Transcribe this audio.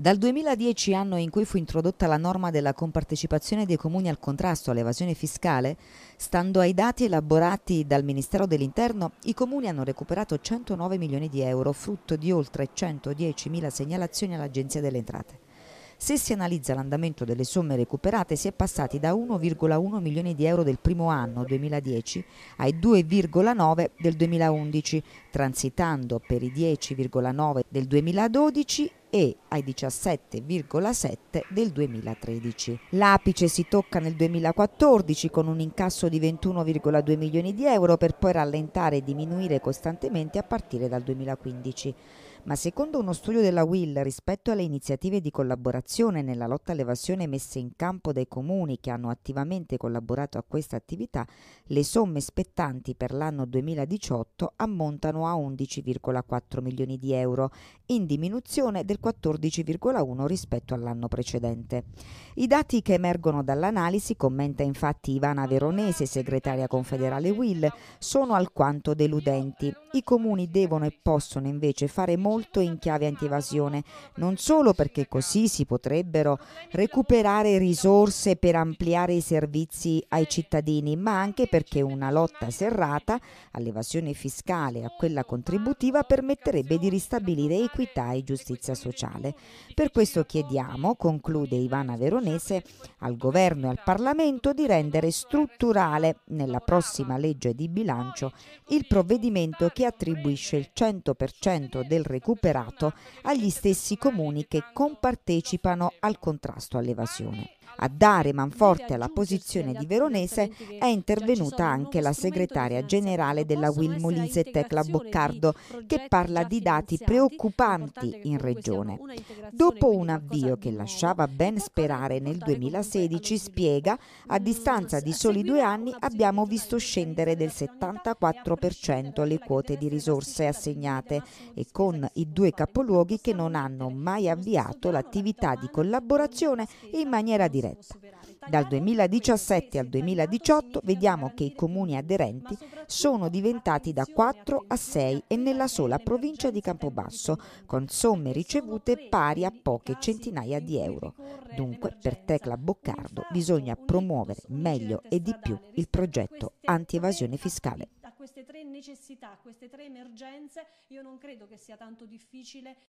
Dal 2010, anno in cui fu introdotta la norma della compartecipazione dei comuni al contrasto all'evasione fiscale, stando ai dati elaborati dal Ministero dell'Interno, i comuni hanno recuperato 109 milioni di euro, frutto di oltre 110 mila segnalazioni all'Agenzia delle Entrate. Se si analizza l'andamento delle somme recuperate si è passati da 1,1 milioni di euro del primo anno 2010 ai 2,9 del 2011, transitando per i 10,9 del 2012 e ai 17,7 del 2013. L'apice si tocca nel 2014 con un incasso di 21,2 milioni di euro per poi rallentare e diminuire costantemente a partire dal 2015. Ma secondo uno studio della WIL rispetto alle iniziative di collaborazione nella lotta all'evasione messe in campo dai comuni che hanno attivamente collaborato a questa attività, le somme spettanti per l'anno 2018 ammontano a 11,4 milioni di euro, in diminuzione del del 14,1 rispetto all'anno precedente. I dati che emergono dall'analisi, commenta infatti Ivana Veronese, segretaria confederale Will, sono alquanto deludenti. I comuni devono e possono invece fare molto in chiave antievasione, non solo perché così si potrebbero recuperare risorse per ampliare i servizi ai cittadini, ma anche perché una lotta serrata all'evasione fiscale e a quella contributiva permetterebbe di ristabilire equità e giustizia sociale sociale. Per questo chiediamo, conclude Ivana Veronese, al governo e al Parlamento di rendere strutturale nella prossima legge di bilancio il provvedimento che attribuisce il 100% del recuperato agli stessi comuni che compartecipano al contrasto all'evasione. A dare manforte alla posizione di Veronese è intervenuta anche la segretaria generale della Wilmolise Tecla Boccardo che parla di dati preoccupanti in regione integrazione. Dopo un avvio che lasciava ben sperare nel 2016, spiega, a mm, distanza di soli due anni abbiamo visto scendere del 74% le quote di risorse assegnate e con i due capoluoghi che non hanno mai avviato l'attività di collaborazione in maniera diretta. Dal 2017 al 2018 vediamo che i comuni aderenti sono diventati da 4 a 6 e nella sola provincia di Campobasso, con somme ricevute ricevute pari a poche centinaia di euro. Dunque, per Tecla Boccardo bisogna promuovere meglio e di più il progetto anti-evasione fiscale. A queste tre necessità, a queste tre emergenze, io non credo che sia tanto difficile